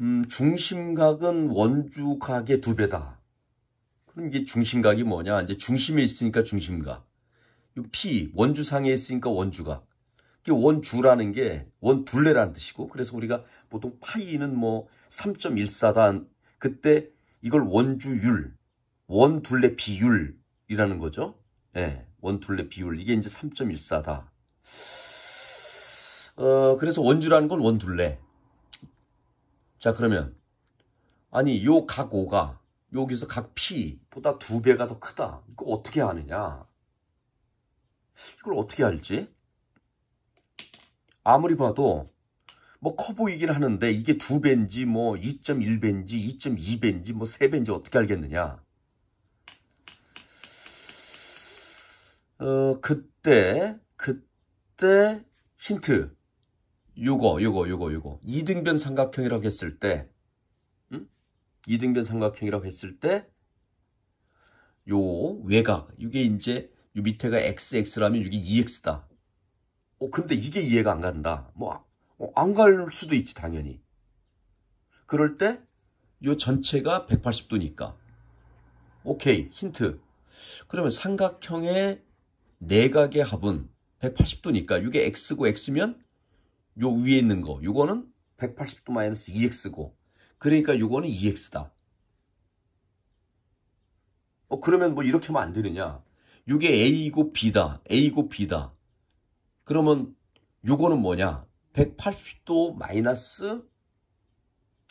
음, 중심각은 원주각의 두 배다. 그럼 이게 중심각이 뭐냐? 이제 중심에 있으니까 중심각. P, 원주상에 있으니까 원주각. 이게 원주라는 게 원둘레라는 뜻이고, 그래서 우리가 보통 파이는 뭐 3.14단, 그때 이걸 원주율, 원둘레 비율이라는 거죠. 예, 네, 원둘레 비율. 이게 이제 3.14다. 어, 그래서 원주라는 건 원둘레. 자 그러면 아니 요각오가 여기서 각 P보다 두 배가 더 크다. 이거 어떻게 아느냐? 이걸 어떻게 알지? 아무리 봐도 뭐 커 보이긴 하는데 이게 두 배인지 뭐 2.1배인지 2.2배인지 뭐 3배인지 어떻게 알겠느냐? 어 그때 그때 힌트 요거 요거 요거 요거 2등변 삼각형이라고 했을 때 음? 2등변 삼각형이라고 했을 때 요 외곽 이게 이제 요 밑에가 xx라면 이게 2x다 어 근데 이게 이해가 안 간다 뭐 안갈 어, 수도 있지 당연히 그럴 때 요 전체가 180도니까 오케이 힌트 그러면 삼각형의 내각의 네 합은 180도니까 이게 x고 x면 요 위에 있는 거 요거는 180도 마이너스 2x고 그러니까 요거는 2x다. 어 그러면 뭐 이렇게 하면 안 되느냐. 요게 a이고 b다. a이고 b다. 그러면 요거는 뭐냐. 180도 마이너스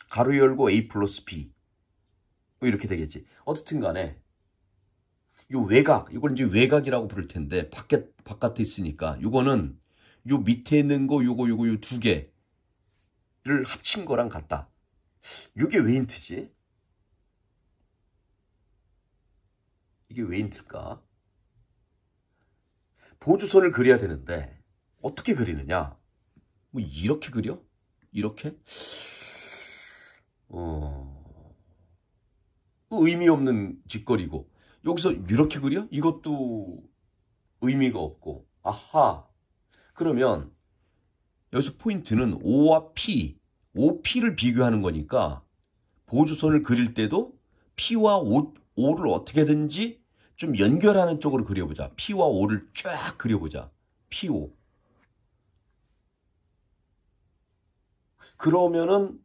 가로 열고 a 플러스 b 뭐 이렇게 되겠지. 어쨌든 간에 요외곽 이걸 이제 외곽이라고 부를 텐데 바깥 바깥에 있으니까 요거는 요 밑에 있는 거 요거 요거 요 두 개를 합친 거랑 같다. 요게 왜 힌트지? 이게 왜 힌트일까? 보조선을 그려야 되는데 어떻게 그리느냐? 뭐 이렇게 그려? 이렇게? 어... 의미 없는 짓거리고 여기서 이렇게 그려? 이것도 의미가 없고 아하 그러면 여기서 포인트는 O와 P, OP를 비교하는 거니까 보조선을 그릴 때도 P와 O, O를 어떻게든지 좀 연결하는 쪽으로 그려보자. P와 O를 쫙 그려보자. PO. 그러면은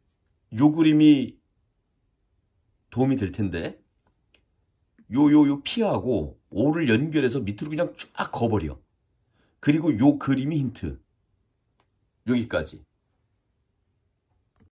요 그림이 도움이 될 텐데 요요요 P하고 O를 연결해서 밑으로 그냥 쫙 거버려. 그리고 요 그림이 힌트. 여기까지.